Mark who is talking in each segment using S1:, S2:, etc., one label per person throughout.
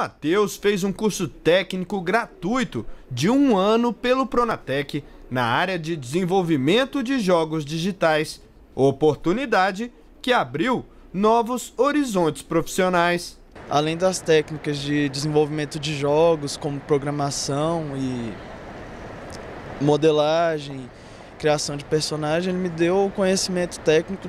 S1: Matheus fez um curso técnico gratuito de um ano pelo Pronatec na área de desenvolvimento de jogos digitais, oportunidade que abriu novos horizontes profissionais. Além das técnicas de desenvolvimento de jogos, como programação e modelagem, criação de personagem, ele me deu o conhecimento técnico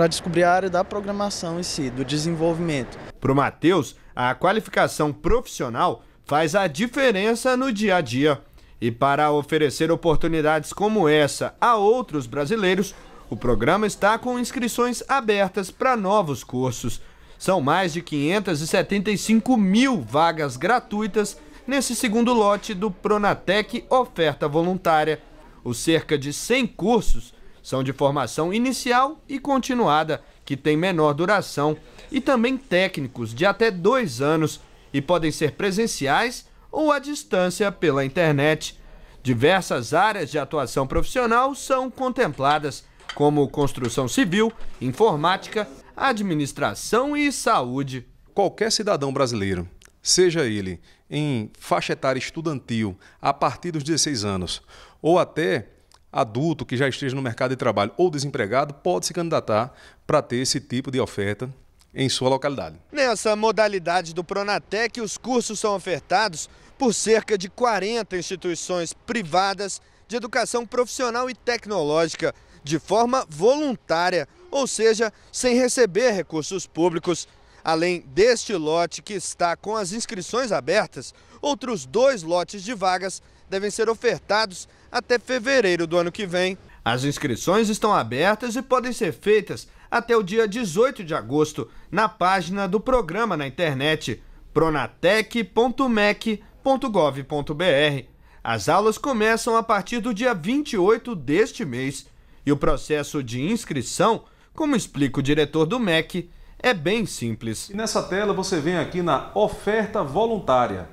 S1: para descobrir a área da programação em si, do desenvolvimento. Para o Matheus, a qualificação profissional faz a diferença no dia a dia. E para oferecer oportunidades como essa a outros brasileiros, o programa está com inscrições abertas para novos cursos. São mais de 575 mil vagas gratuitas nesse segundo lote do Pronatec Oferta Voluntária. Os cerca de 100 cursos são de formação inicial e continuada, que tem menor duração, e também técnicos de até dois anos e podem ser presenciais ou à distância pela internet. Diversas áreas de atuação profissional são contempladas, como construção
S2: civil, informática, administração e saúde. Qualquer cidadão brasileiro, seja ele em faixa etária estudantil, a partir dos 16 anos, ou até adulto que já esteja no mercado de trabalho ou desempregado pode se candidatar para ter esse tipo de oferta em sua localidade.
S1: Nessa modalidade do Pronatec, os cursos são ofertados por cerca de 40 instituições privadas de educação profissional e tecnológica, de forma voluntária, ou seja, sem receber recursos públicos. Além deste lote que está com as inscrições abertas, outros dois lotes de vagas devem ser ofertados até fevereiro do ano que vem. As inscrições estão abertas e podem ser feitas até o dia 18 de agosto na página do programa na internet pronatec.mec.gov.br. As aulas começam a partir do dia 28 deste mês e o processo de inscrição,
S2: como explica o diretor do MEC, é bem simples. E nessa tela você vem aqui na oferta voluntária.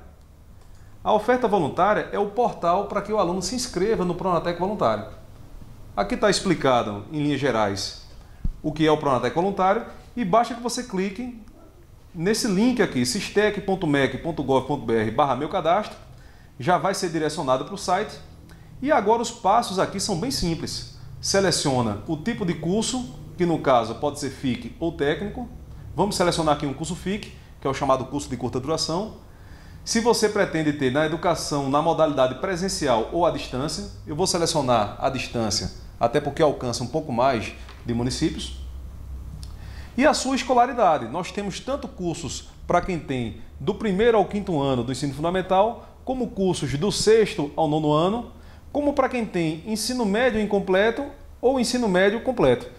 S2: A oferta voluntária é o portal para que o aluno se inscreva no Pronatec Voluntário. Aqui está explicado, em linhas gerais, o que é o Pronatec Voluntário e basta que você clique nesse link aqui, sistec.mec.gov.br barra meu cadastro, já vai ser direcionado para o site. E agora os passos aqui são bem simples. Seleciona o tipo de curso, que no caso pode ser FIC ou técnico. Vamos selecionar aqui um curso FIC, que é o chamado curso de curta duração. Se você pretende ter na educação na modalidade presencial ou à distância, eu vou selecionar a distância, até porque alcança um pouco mais de municípios. E a sua escolaridade. Nós temos tanto cursos para quem tem do primeiro ao quinto ano do ensino fundamental, como cursos do sexto ao nono ano, como para quem tem ensino médio incompleto ou ensino médio completo.